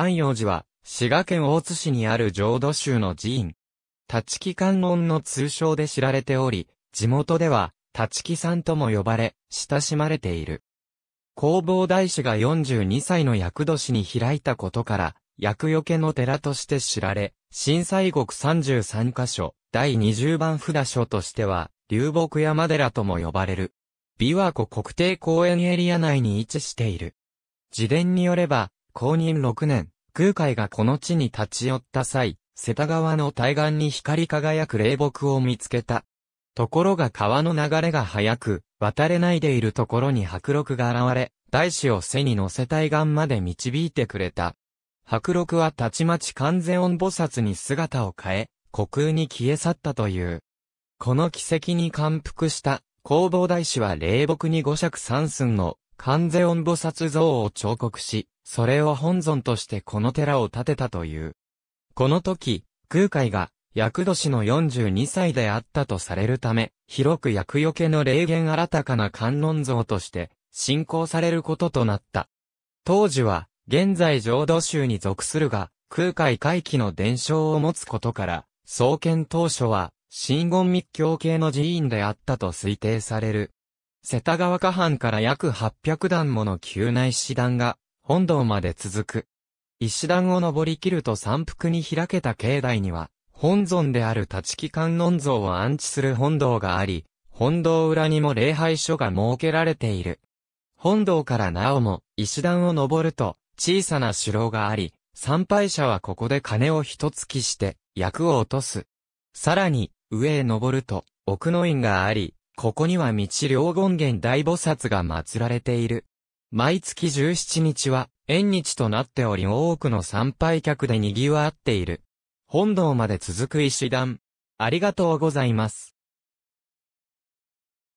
安陽寺は、滋賀県大津市にある浄土宗の寺院。立木観音の通称で知られており、地元では、立木さんとも呼ばれ、親しまれている。弘法大師が42歳の厄年に開いたことから、厄除けの寺として知られ、震災国33カ所、第20番札所としては、流木山寺とも呼ばれる。琵琶湖国定公園エリア内に位置している。自伝によれば、公認6年、空海がこの地に立ち寄った際、瀬田川の対岸に光り輝く霊木を見つけた。ところが川の流れが速く、渡れないでいるところに白鹿が現れ、大志を背に乗せ対岸まで導いてくれた。白鹿はたちまち完全音菩薩に姿を変え、虚空に消え去ったという。この奇跡に感服した、弘法大師は霊木に五尺三寸の関税音菩薩像を彫刻し、それを本尊としてこの寺を建てたという。この時、空海が、厄年の42歳であったとされるため、広く厄除けの霊言新たかな観音像として、信仰されることとなった。当時は、現在浄土宗に属するが、空海回帰の伝承を持つことから、創建当初は、新言密教系の寺院であったと推定される。世田川下藩から約800段もの急な石段が、本堂まで続く。石段を登り切ると山腹に開けた境内には、本尊である立木観音像を安置する本堂があり、本堂裏にも礼拝所が設けられている。本堂からなおも、石段を登ると、小さな城があり、参拝者はここで鐘を一突きして、役を落とす。さらに、上へ登ると、奥の院があり、ここには道両権現大菩薩が祀られている。毎月17日は、縁日となっており多くの参拝客で賑わっている。本堂まで続く石段。ありがとうございます。